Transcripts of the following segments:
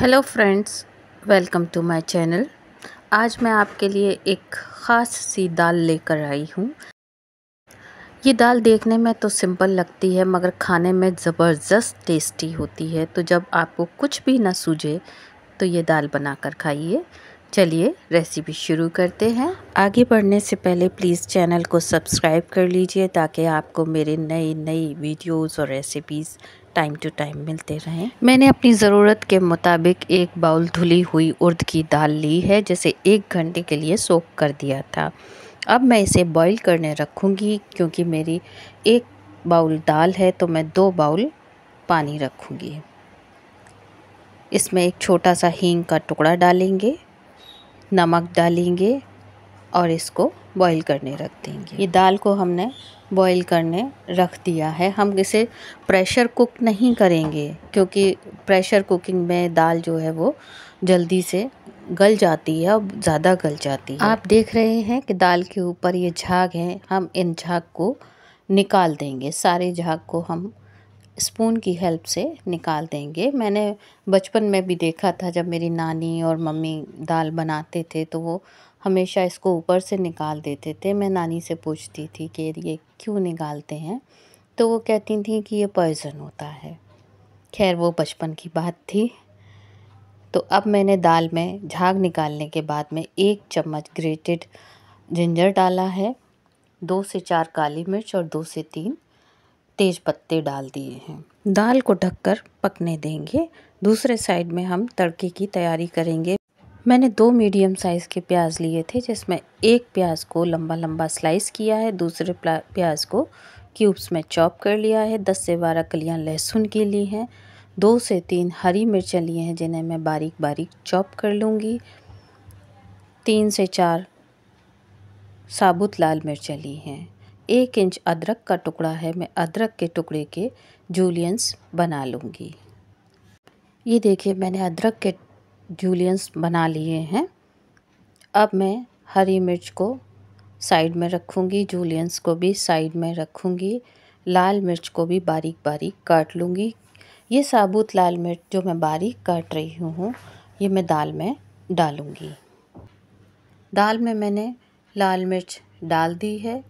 hello friends welcome to my channel आज मैं आपके लिए एक ख़ास सी दाल लेकर आई हूँ ये दाल देखने में तो सिंपल लगती है मगर खाने में ज़बरदस्त टेस्टी होती है तो जब आपको कुछ भी ना सूझे तो ये दाल बना कर खाइए चलिए रेसिपी शुरू करते हैं आगे बढ़ने से पहले प्लीज़ चैनल को सब्सक्राइब कर लीजिए ताकि आपको मेरे नई नई वीडियोस और रेसिपीज़ टाइम टू टाइम मिलते रहें मैंने अपनी ज़रूरत के मुताबिक एक बाउल धुली हुई उर्द की दाल ली है जिसे एक घंटे के लिए सोक कर दिया था अब मैं इसे बॉईल करने रखूँगी क्योंकि मेरी एक बाउल दाल है तो मैं दो बाउल पानी रखूँगी इसमें एक छोटा सा हींग का टुकड़ा डालेंगे नमक डालेंगे और इसको बॉईल करने रख देंगे ये दाल को हमने बॉईल करने रख दिया है हम इसे प्रेशर कुक नहीं करेंगे क्योंकि प्रेशर कुकिंग में दाल जो है वो जल्दी से गल जाती है और ज़्यादा गल जाती है आप देख रहे हैं कि दाल के ऊपर ये झाग हैं हम इन झाग को निकाल देंगे सारे झाग को हम स्पून की हेल्प से निकाल देंगे मैंने बचपन में भी देखा था जब मेरी नानी और मम्मी दाल बनाते थे तो वो हमेशा इसको ऊपर से निकाल देते थे मैं नानी से पूछती थी कि ये क्यों निकालते हैं तो वो कहती थी कि ये पॉइज़न होता है खैर वो बचपन की बात थी तो अब मैंने दाल में झाग निकालने के बाद में एक चम्मच ग्रेटेड जिंजर डाला है दो से चार काली मिर्च और दो से तीन तेज पत्ते डाल दिए हैं दाल को ढककर पकने देंगे दूसरे साइड में हम तड़के की तैयारी करेंगे मैंने दो मीडियम साइज़ के प्याज लिए थे जिसमें एक प्याज को लंबा लंबा स्लाइस किया है दूसरे प्याज को क्यूब्स में चॉप कर लिया है दस से बारह कलियाँ लहसुन की ली हैं दो से तीन हरी मिर्चें लिए हैं जिन्हें मैं बारीक बारीक चॉप कर लूँगी तीन से चार साबुत लाल मिर्चें ली हैं एक इंच अदरक का टुकड़ा है मैं अदरक के टुकड़े के जूलियंस बना लूँगी ये देखिए मैंने अदरक के जूलियंस बना लिए हैं अब मैं हरी मिर्च को साइड में रखूँगी जूलियंस को भी साइड में रखूँगी लाल मिर्च को भी बारीक बारीक काट लूँगी ये साबुत लाल मिर्च जो मैं बारीक काट रही हूँ ये मैं दाल में डालूँगी दाल में मैंने लाल मिर्च डाल दी है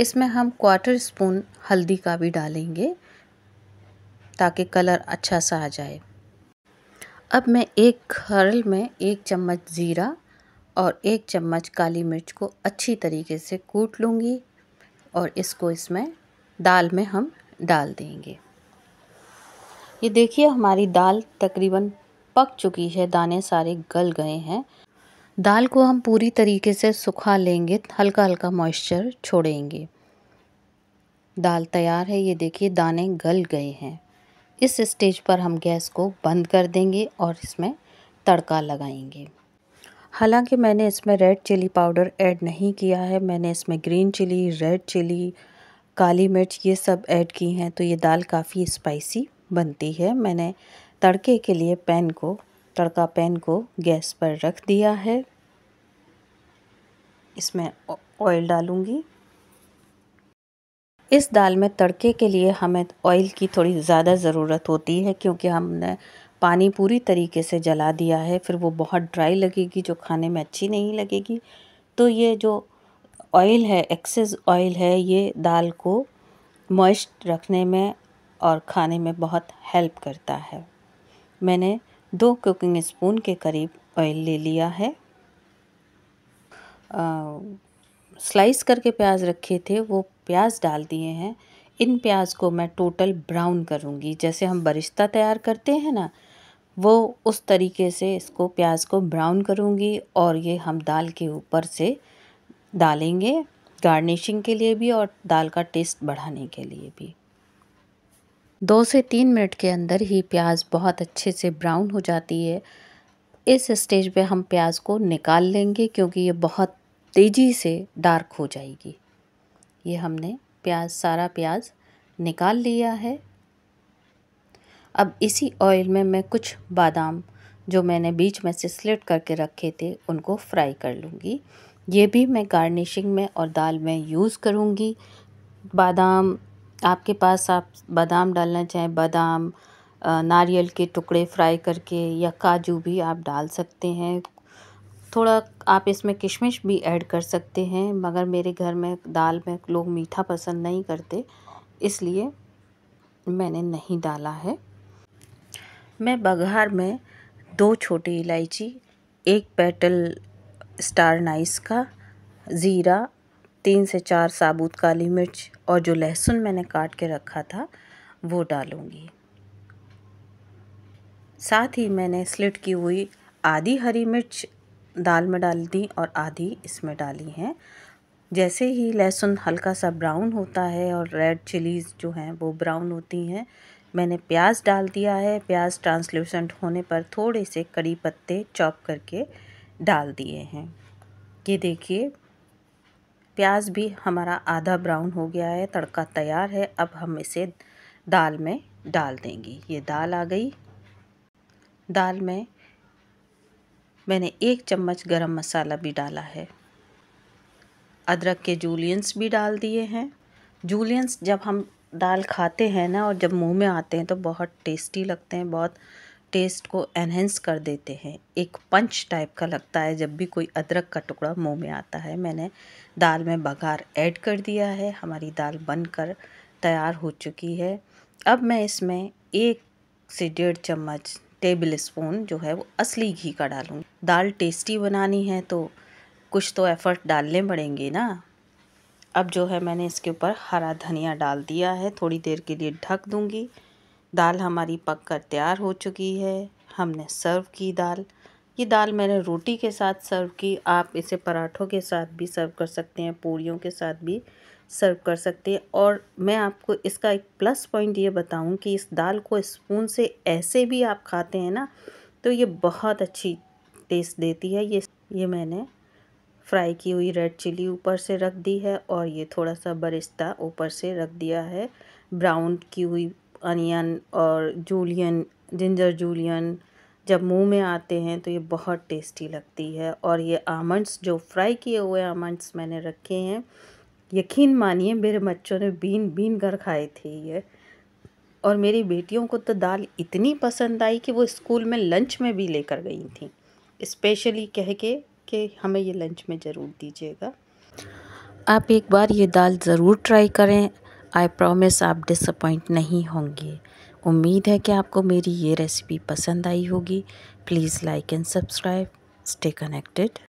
इसमें हम क्वार्टर स्पून हल्दी का भी डालेंगे ताकि कलर अच्छा सा आ जाए अब मैं एक हरल में एक चम्मच ज़ीरा और एक चम्मच काली मिर्च को अच्छी तरीके से कूट लूँगी और इसको इसमें दाल में हम डाल देंगे ये देखिए हमारी दाल तकरीबन पक चुकी है दाने सारे गल गए हैं दाल को हम पूरी तरीके से सुखा लेंगे हल्का हल्का मॉइस्चर छोड़ेंगे दाल तैयार है ये देखिए दाने गल गए हैं इस स्टेज पर हम गैस को बंद कर देंगे और इसमें तड़का लगाएंगे हालांकि मैंने इसमें रेड चिली पाउडर ऐड नहीं किया है मैंने इसमें ग्रीन चिली रेड चिली काली मिर्च ये सब ऐड की हैं तो ये दाल काफ़ी स्पाइसी बनती है मैंने तड़के के लिए पैन को तड़का पैन को गैस पर रख दिया है इसमें ऑयल डालूँगी इस दाल में तड़के के लिए हमें ऑयल की थोड़ी ज़्यादा ज़रूरत होती है क्योंकि हमने पानी पूरी तरीके से जला दिया है फिर वो बहुत ड्राई लगेगी जो खाने में अच्छी नहीं लगेगी तो ये जो ऑयल है एक्सेस ऑयल है ये दाल को मॉइस्ट रखने में और खाने में बहुत हेल्प करता है मैंने दो कुकिंग स्पून के करीब ऑयल ले लिया है स्लाइस करके प्याज रखे थे वो प्याज डाल दिए हैं इन प्याज को मैं टोटल ब्राउन करूँगी जैसे हम बरिश्ता तैयार करते हैं ना वो उस तरीके से इसको प्याज को ब्राउन करूँगी और ये हम दाल के ऊपर से डालेंगे गार्निशिंग के लिए भी और दाल का टेस्ट बढ़ाने के लिए भी दो से तीन मिनट के अंदर ही प्याज बहुत अच्छे से ब्राउन हो जाती है इस स्टेज पे हम प्याज को निकाल लेंगे क्योंकि ये बहुत तेज़ी से डार्क हो जाएगी ये हमने प्याज सारा प्याज निकाल लिया है अब इसी ऑयल में मैं कुछ बादाम जो मैंने बीच में से स्लिट करके रखे थे उनको फ्राई कर लूँगी ये भी मैं गार्निशिंग में और दाल में यूज़ करूँगी बादाम आपके पास आप बादाम डालना चाहें बादाम नारियल के टुकड़े फ्राई करके या काजू भी आप डाल सकते हैं थोड़ा आप इसमें किशमिश भी ऐड कर सकते हैं मगर मेरे घर में दाल में लोग मीठा पसंद नहीं करते इसलिए मैंने नहीं डाला है मैं बघार में दो छोटी इलायची एक पेटल स्टार नाइस का ज़ीरा तीन से चार साबुत काली मिर्च और जो लहसुन मैंने काट के रखा था वो डालूँगी साथ ही मैंने स्लिट की हुई आधी हरी मिर्च दाल में डाल दी और आधी इसमें डाली हैं जैसे ही लहसुन हल्का सा ब्राउन होता है और रेड चिलीज़ जो हैं वो ब्राउन होती हैं मैंने प्याज डाल दिया है प्याज ट्रांसल्यूसेंट होने पर थोड़े से कड़ी पत्ते चॉप करके डाल दिए हैं ये देखिए प्याज भी हमारा आधा ब्राउन हो गया है तड़का तैयार है अब हम इसे दाल में डाल देंगे ये दाल आ गई दाल में मैंने एक चम्मच गरम मसाला भी डाला है अदरक के जूलियंस भी डाल दिए हैं जूलियंस जब हम दाल खाते हैं ना और जब मुंह में आते हैं तो बहुत टेस्टी लगते हैं बहुत टेस्ट को एनहेंस कर देते हैं एक पंच टाइप का लगता है जब भी कोई अदरक का टुकड़ा मुंह में आता है मैंने दाल में बघार ऐड कर दिया है हमारी दाल बनकर तैयार हो चुकी है अब मैं इसमें एक से डेढ़ चम्मच टेबल स्पून जो है वो असली घी का डालूँगी दाल टेस्टी बनानी है तो कुछ तो एफ़र्ट डालने पड़ेंगे ना अब जो है मैंने इसके ऊपर हरा धनिया डाल दिया है थोड़ी देर के लिए ढक दूँगी दाल हमारी पक कर तैयार हो चुकी है हमने सर्व की दाल ये दाल मैंने रोटी के साथ सर्व की आप इसे पराठों के साथ भी सर्व कर सकते हैं पूड़ियों के साथ भी सर्व कर सकते हैं और मैं आपको इसका एक प्लस पॉइंट ये बताऊं कि इस दाल को स्पून से ऐसे भी आप खाते हैं ना तो ये बहुत अच्छी टेस्ट देती है ये ये मैंने फ्राई की हुई रेड चिली ऊपर से रख दी है और ये थोड़ा सा बरिश्ता ऊपर से रख दिया है ब्राउन की हुई अनियन और जूलियन जिंजर जूलियन जब मुंह में आते हैं तो ये बहुत टेस्टी लगती है और ये आमंड्स जो फ्राई किए हुए आमंड्स मैंने रखे हैं यकीन मानिए मेरे बच्चों ने बीन बीन कर खाए थे ये और मेरी बेटियों को तो दाल इतनी पसंद आई कि वो स्कूल में लंच में भी लेकर गई थी स्पेशली कह के कि हमें ये लंच में ज़रूर दीजिएगा आप एक बार ये दाल ज़रूर ट्राई करें आई प्रोमिस आप डिसअपॉइंट नहीं होंगे उम्मीद है कि आपको मेरी ये रेसिपी पसंद आई होगी please like and subscribe stay connected